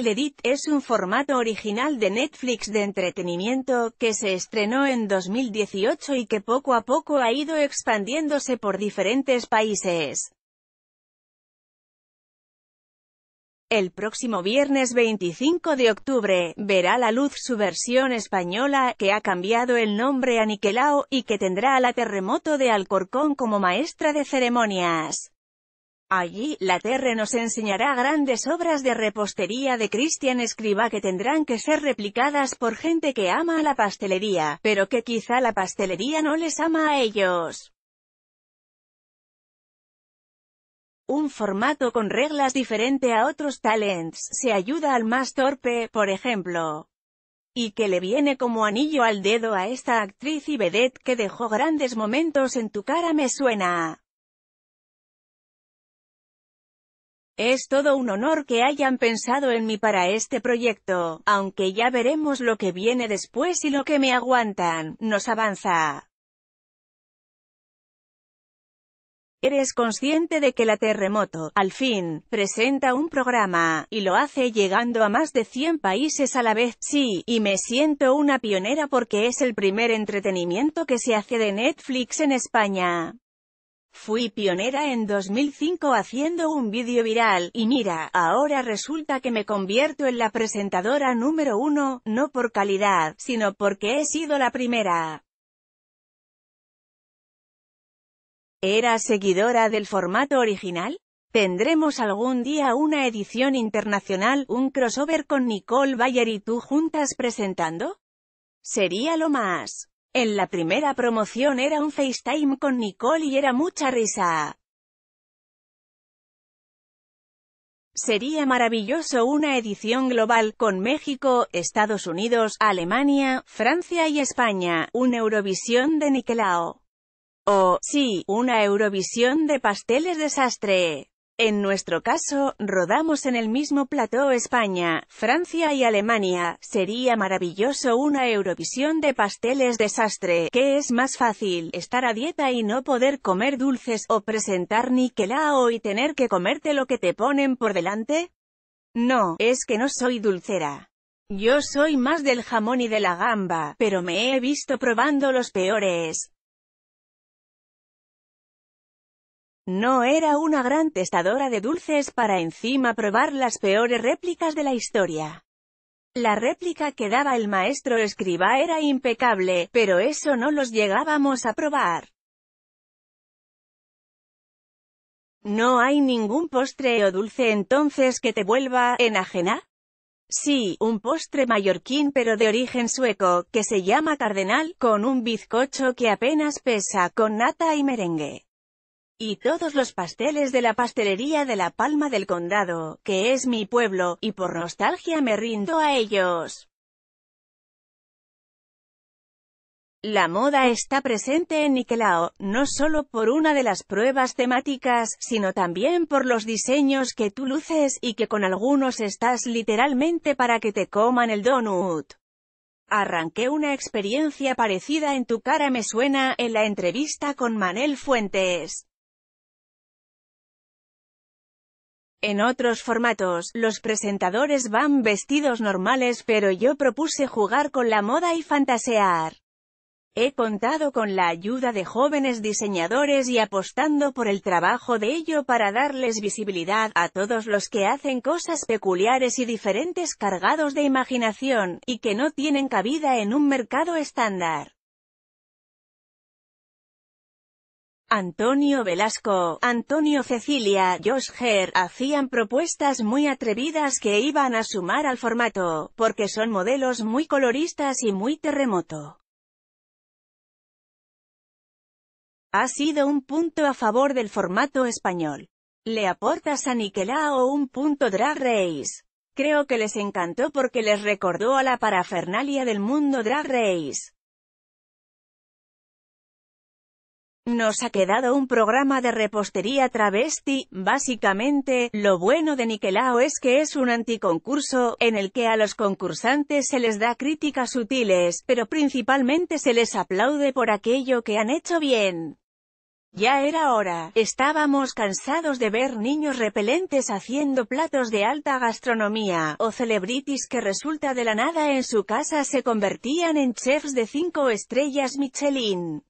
El Edit es un formato original de Netflix de entretenimiento, que se estrenó en 2018 y que poco a poco ha ido expandiéndose por diferentes países. El próximo viernes 25 de octubre, verá la luz su versión española, que ha cambiado el nombre a Niquelao, y que tendrá a la Terremoto de Alcorcón como maestra de ceremonias. Allí, la Terre nos enseñará grandes obras de repostería de Cristian Escriba que tendrán que ser replicadas por gente que ama a la pastelería, pero que quizá la pastelería no les ama a ellos. Un formato con reglas diferente a otros talents, se ayuda al más torpe, por ejemplo y que le viene como anillo al dedo a esta actriz y vedette que dejó grandes momentos en tu cara me suena. Es todo un honor que hayan pensado en mí para este proyecto, aunque ya veremos lo que viene después y lo que me aguantan, nos avanza. Eres consciente de que la terremoto, al fin, presenta un programa, y lo hace llegando a más de 100 países a la vez, sí, y me siento una pionera porque es el primer entretenimiento que se hace de Netflix en España. Fui pionera en 2005 haciendo un vídeo viral, y mira, ahora resulta que me convierto en la presentadora número uno, no por calidad, sino porque he sido la primera. ¿Era seguidora del formato original? Tendremos algún día una edición internacional, un crossover con Nicole Bayer y tú juntas presentando? Sería lo más. En la primera promoción era un FaceTime con Nicole y era mucha risa. Sería maravilloso una edición global, con México, Estados Unidos, Alemania, Francia y España, una Eurovisión de Nikelao. O, sí, una Eurovisión de pasteles desastre. En nuestro caso, rodamos en el mismo plató España, Francia y Alemania. Sería maravilloso una Eurovisión de pasteles desastre. ¿Qué es más fácil, estar a dieta y no poder comer dulces, o presentar niquelao y tener que comerte lo que te ponen por delante? No, es que no soy dulcera. Yo soy más del jamón y de la gamba, pero me he visto probando los peores. No era una gran testadora de dulces para encima probar las peores réplicas de la historia. La réplica que daba el maestro escriba era impecable, pero eso no los llegábamos a probar. No hay ningún postre o dulce entonces que te vuelva ajena? Sí, un postre mallorquín pero de origen sueco, que se llama cardenal, con un bizcocho que apenas pesa, con nata y merengue y todos los pasteles de la pastelería de La Palma del Condado, que es mi pueblo, y por nostalgia me rindo a ellos. La moda está presente en Niquelao, no solo por una de las pruebas temáticas, sino también por los diseños que tú luces y que con algunos estás literalmente para que te coman el donut arranqué una experiencia parecida en Tu cara me suena en la entrevista con Manel Fuentes. En otros formatos, los presentadores van vestidos normales pero yo propuse jugar con la moda y fantasear. He contado con la ayuda de jóvenes diseñadores y apostando por el trabajo de ello para darles visibilidad a todos los que hacen cosas peculiares y diferentes cargados de imaginación, y que no tienen cabida en un mercado estándar. Antonio Velasco, Antonio Cecilia, Josh Herr, hacían propuestas muy atrevidas que iban a sumar al formato, porque son modelos muy coloristas y muy terremoto. Ha sido un punto a favor del formato español. Le aportas a o un punto Drag Race. Creo que les encantó porque les recordó a la parafernalia del mundo Drag Race. Nos ha quedado un programa de repostería travesti, básicamente, lo bueno de Niquelao es que es un anticoncurso, en el que a los concursantes se les da críticas sutiles, pero principalmente se les aplaude por aquello que han hecho bien. Ya era hora, estábamos cansados de ver niños repelentes haciendo platos de alta gastronomía, o celebrities que resulta de la nada en su casa se convertían en chefs de cinco estrellas Michelin.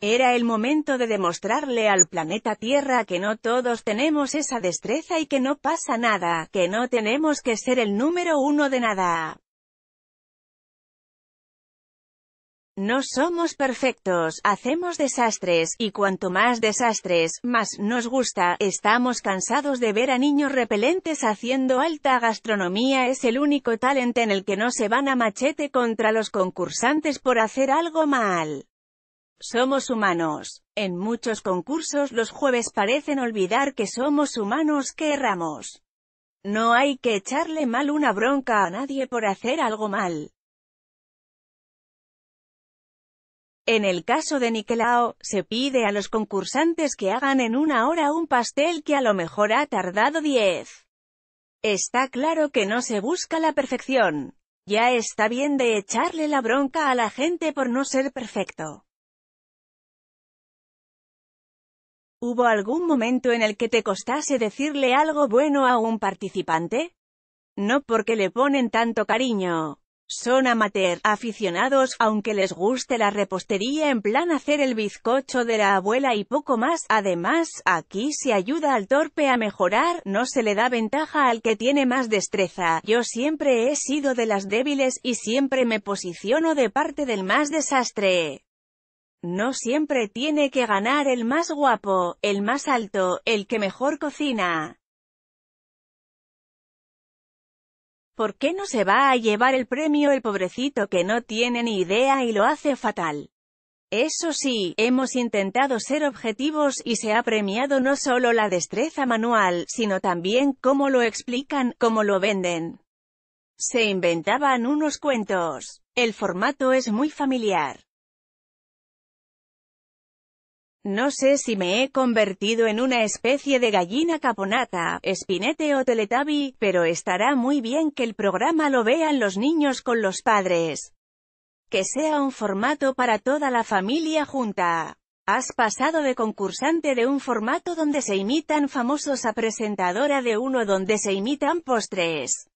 Era el momento de demostrarle al planeta Tierra que no todos tenemos esa destreza y que no pasa nada, que no tenemos que ser el número uno de nada. No somos perfectos, hacemos desastres, y cuanto más desastres, más nos gusta, estamos cansados de ver a niños repelentes haciendo alta gastronomía es el único talento en el que no se van a machete contra los concursantes por hacer algo mal. Somos humanos. En muchos concursos los jueves parecen olvidar que somos humanos que erramos. No hay que echarle mal una bronca a nadie por hacer algo mal. En el caso de Nicolao se pide a los concursantes que hagan en una hora un pastel que a lo mejor ha tardado 10. Está claro que no se busca la perfección. Ya está bien de echarle la bronca a la gente por no ser perfecto. ¿Hubo algún momento en el que te costase decirle algo bueno a un participante? No porque le ponen tanto cariño. Son amateur, aficionados, aunque les guste la repostería en plan hacer el bizcocho de la abuela y poco más. Además, aquí se ayuda al torpe a mejorar, no se le da ventaja al que tiene más destreza. Yo siempre he sido de las débiles y siempre me posiciono de parte del más desastre. No siempre tiene que ganar el más guapo, el más alto, el que mejor cocina. ¿Por qué no se va a llevar el premio el pobrecito que no tiene ni idea y lo hace fatal? Eso sí, hemos intentado ser objetivos y se ha premiado no solo la destreza manual, sino también cómo lo explican, cómo lo venden. Se inventaban unos cuentos. El formato es muy familiar. No sé si me he convertido en una especie de gallina caponata, espinete o teletabi, pero estará muy bien que el programa lo vean los niños con los padres. Que sea un formato para toda la familia junta. Has pasado de concursante de un formato donde se imitan famosos a presentadora de uno donde se imitan postres.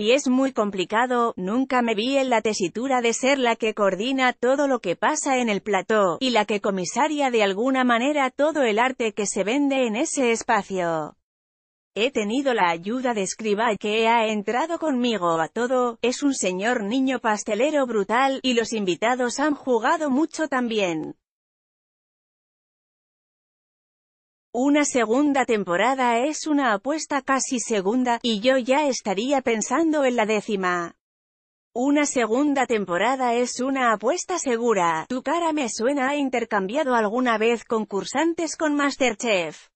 Y es muy complicado, nunca me vi en la tesitura de ser la que coordina todo lo que pasa en el plató, y la que comisaria de alguna manera todo el arte que se vende en ese espacio. He tenido la ayuda de escriba que ha entrado conmigo a todo, es un señor niño pastelero brutal, y los invitados han jugado mucho también. Una segunda temporada es una apuesta casi segunda, y yo ya estaría pensando en la décima. Una segunda temporada es una apuesta segura. Tu cara me suena ha intercambiado alguna vez concursantes con Masterchef.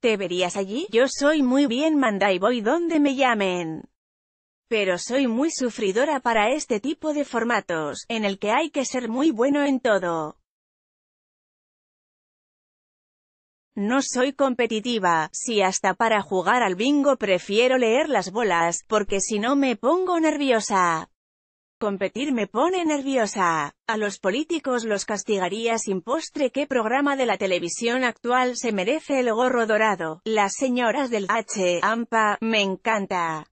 ¿Te verías allí? Yo soy muy bien manda y voy donde me llamen. Pero soy muy sufridora para este tipo de formatos, en el que hay que ser muy bueno en todo. No soy competitiva, si hasta para jugar al bingo prefiero leer las bolas, porque si no me pongo nerviosa. Competir me pone nerviosa. A los políticos los castigaría sin postre. ¿Qué programa de la televisión actual se merece el gorro dorado? Las señoras del H. AMPA, me encanta.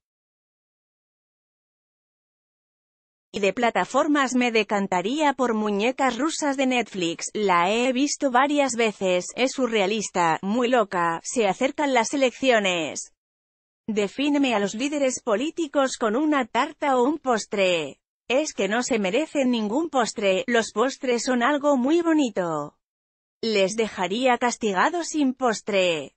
Y de plataformas me decantaría por Muñecas rusas de Netflix, la he visto varias veces, es surrealista, muy loca, se acercan las elecciones. Defíneme a los líderes políticos con una tarta o un postre. Es que no se merecen ningún postre, los postres son algo muy bonito. Les dejaría castigados sin postre.